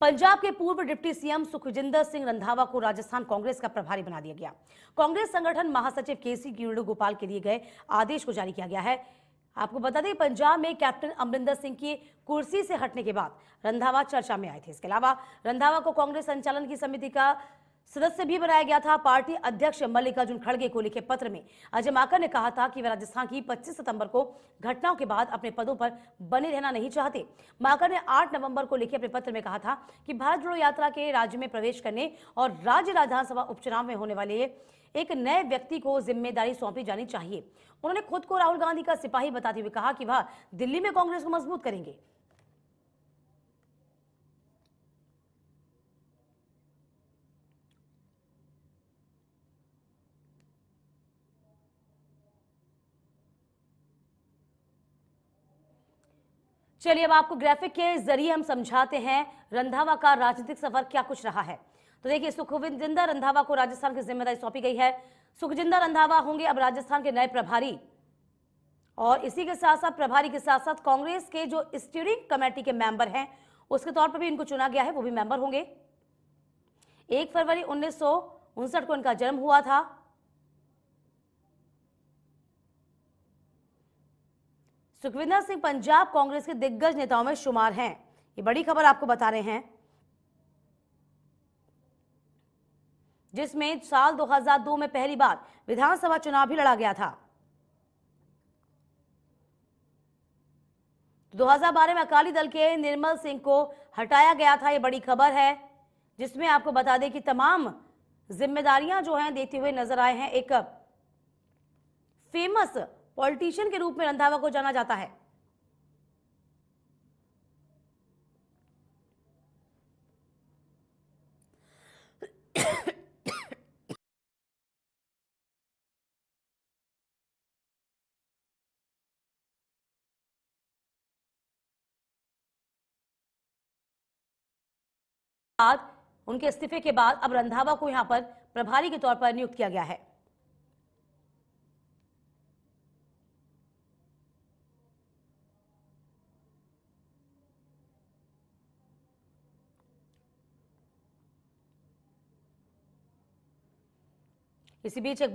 पंजाब के पूर्व deputy CM Sukhjinder Singh Randhawa को राजस्थान कांग्रेस का प्रभारी बना दिया गया कांग्रेस संगठन महासचिव के सी वेणुगोपाल के लिए गए आदेश को जारी किया गया है आपको बता दें पंजाब में कैप्टन अमरिंदर सिंह की कुर्सी से हटने के बाद रंधावा चर्चा में आए थे इसके अलावा रंधावा को कांग्रेस संचालन की समिति का सदस्य भी बनाया गया था पार्टी अध्यक्ष मल्लिकार्जुन खड़गे को लिखे पत्र में अजय माकर ने कहा था कि वे राजस्थान की 25 सितंबर को घटनाओं के बाद अपने पदों पर बने रहना नहीं चाहते माकर ने 8 नवंबर को लिखे अपने पत्र में कहा था कि भारत जोड़ो यात्रा के राज्य में प्रवेश करने और राज्य विधानसभा उपचुनाव में होने वाले एक नए व्यक्ति को जिम्मेदारी सौंपी जानी चाहिए उन्होंने खुद को राहुल गांधी का सिपाही बताते हुए कहा कि वह दिल्ली में कांग्रेस को मजबूत करेंगे चलिए अब आपको ग्राफिक के जरिए हम समझाते हैं रंधावा का राजनीतिक सफर क्या कुछ रहा है तो देखिए सुखविंदर रंधावा को राजस्थान की जिम्मेदारी सौंपी गई है सुखजिंदर रंधावा होंगे अब राजस्थान के नए प्रभारी और इसी के साथ साथ प्रभारी के साथ साथ कांग्रेस के जो स्टीयरिंग कमेटी के मेंबर हैं उसके तौर पर भी इनको चुना गया है वो भी मेंबर होंगे एक फरवरी उन्नीस को इनका जन्म हुआ था सुखविंदर सिंह पंजाब कांग्रेस के दिग्गज नेताओं में शुमार हैं ये बड़ी खबर आपको बता रहे हैं जिसमें साल 2002 में पहली बार विधानसभा चुनाव भी लड़ा गया था 2012 तो में अकाली दल के निर्मल सिंह को हटाया गया था यह बड़ी खबर है जिसमें आपको बता दें कि तमाम जिम्मेदारियां जो हैं देते हुए नजर आए हैं एक फेमस पॉलिटिशियन के रूप में रंधावा को जाना जाता है बाद उनके इस्तीफे के बाद अब रंधावा को यहां पर प्रभारी के तौर पर नियुक्त किया गया है इसी बीच एक